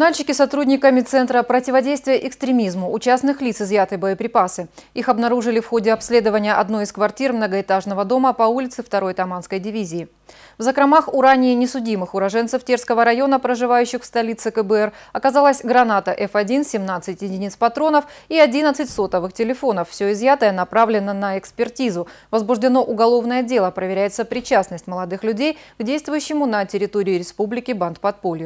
Нальчики сотрудниками Центра противодействия экстремизму у частных лиц изъяты боеприпасы. Их обнаружили в ходе обследования одной из квартир многоэтажного дома по улице 2 Таманской дивизии. В закромах у ранее несудимых уроженцев Терского района, проживающих в столице КБР, оказалась граната F1, 17 единиц патронов и 11 сотовых телефонов. Все изъятое направлено на экспертизу. Возбуждено уголовное дело, проверяется причастность молодых людей к действующему на территории республики банд подполью.